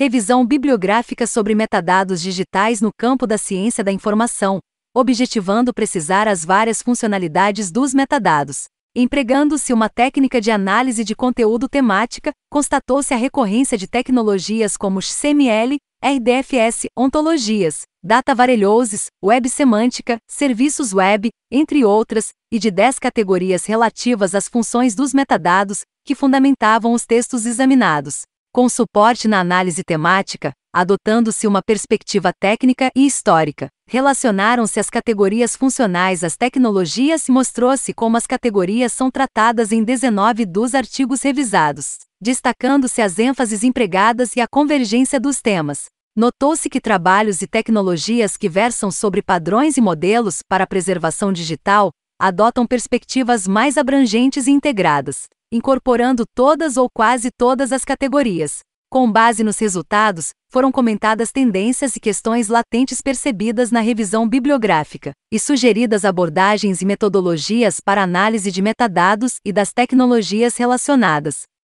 Revisão bibliográfica sobre metadados digitais no campo da ciência da informação, objetivando precisar as várias funcionalidades dos metadados. Empregando-se uma técnica de análise de conteúdo temática, constatou-se a recorrência de tecnologias como XML, RDFS, ontologias, data varelhoses, web semântica, serviços web, entre outras, e de 10 categorias relativas às funções dos metadados, que fundamentavam os textos examinados com suporte na análise temática, adotando-se uma perspectiva técnica e histórica. Relacionaram-se as categorias funcionais às tecnologias e mostrou-se como as categorias são tratadas em 19 dos artigos revisados, destacando-se as ênfases empregadas e a convergência dos temas. Notou-se que trabalhos e tecnologias que versam sobre padrões e modelos para a preservação digital adotam perspectivas mais abrangentes e integradas incorporando todas ou quase todas as categorias. Com base nos resultados, foram comentadas tendências e questões latentes percebidas na revisão bibliográfica, e sugeridas abordagens e metodologias para análise de metadados e das tecnologias relacionadas.